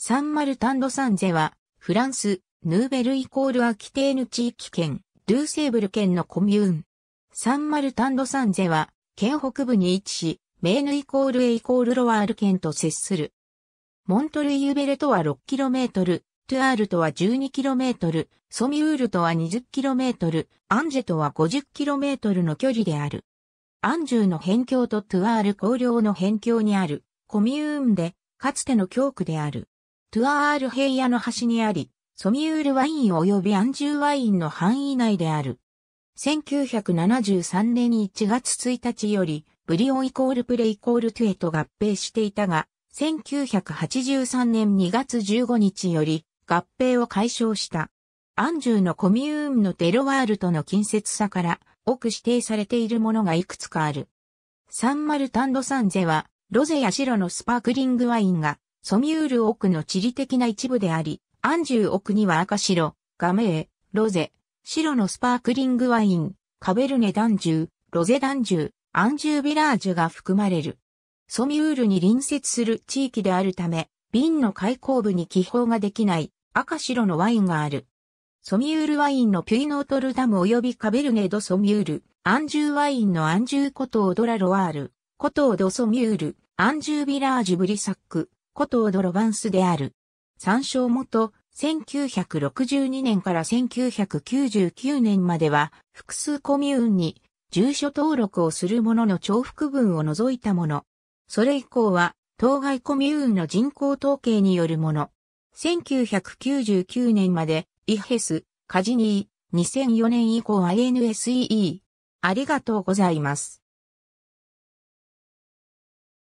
サンマルタンドサンゼは、フランス、ヌーベルイコールアキテーヌ地域圏、ゥーセーブル県のコミューン。サンマルタンドサンゼは、県北部に位置し、メーヌイコールエイコールロワール県と接する。モントルイユベレとは 6km、トゥアールとは 12km、ソミュールとは 20km、アンジェとは 50km の距離である。アンジューの辺境とトゥアール公領の辺境にある、コミューンで、かつての教区である。トゥアール平野の端にあり、ソミュールワイン及びアンジューワインの範囲内である。1973年1月1日より、ブリオンイコールプレイコールトゥエと合併していたが、1983年2月15日より、合併を解消した。アンジューのコミューンのデロワールとの近接さから、奥指定されているものがいくつかある。サンマルタンドサンゼは、ロゼや白のスパークリングワインがソミュール奥の地理的な一部であり、アンジュー奥には赤白、ガメー、ロゼ、白のスパークリングワイン、カベルネダンジュー、ロゼダンジュー、アンジュービラージュが含まれる。ソミュールに隣接する地域であるため、瓶の開口部に気泡ができない赤白のワインがある。ソミュールワインのピュイノートルダム及びカベルネドソミュール、アンジューワインのアンジューコトードラロワール、コトードソミュール、アンジュービラージュブリサック、こと藤ドロバンスである。参照元、1962年から1999年までは、複数コミューンに住所登録をする者の重複分を除いたもの。それ以降は、当該コミューンの人口統計によるもの。1999年まで、イヘス、カジニー、2004年以降は NSEE。ありがとうございます。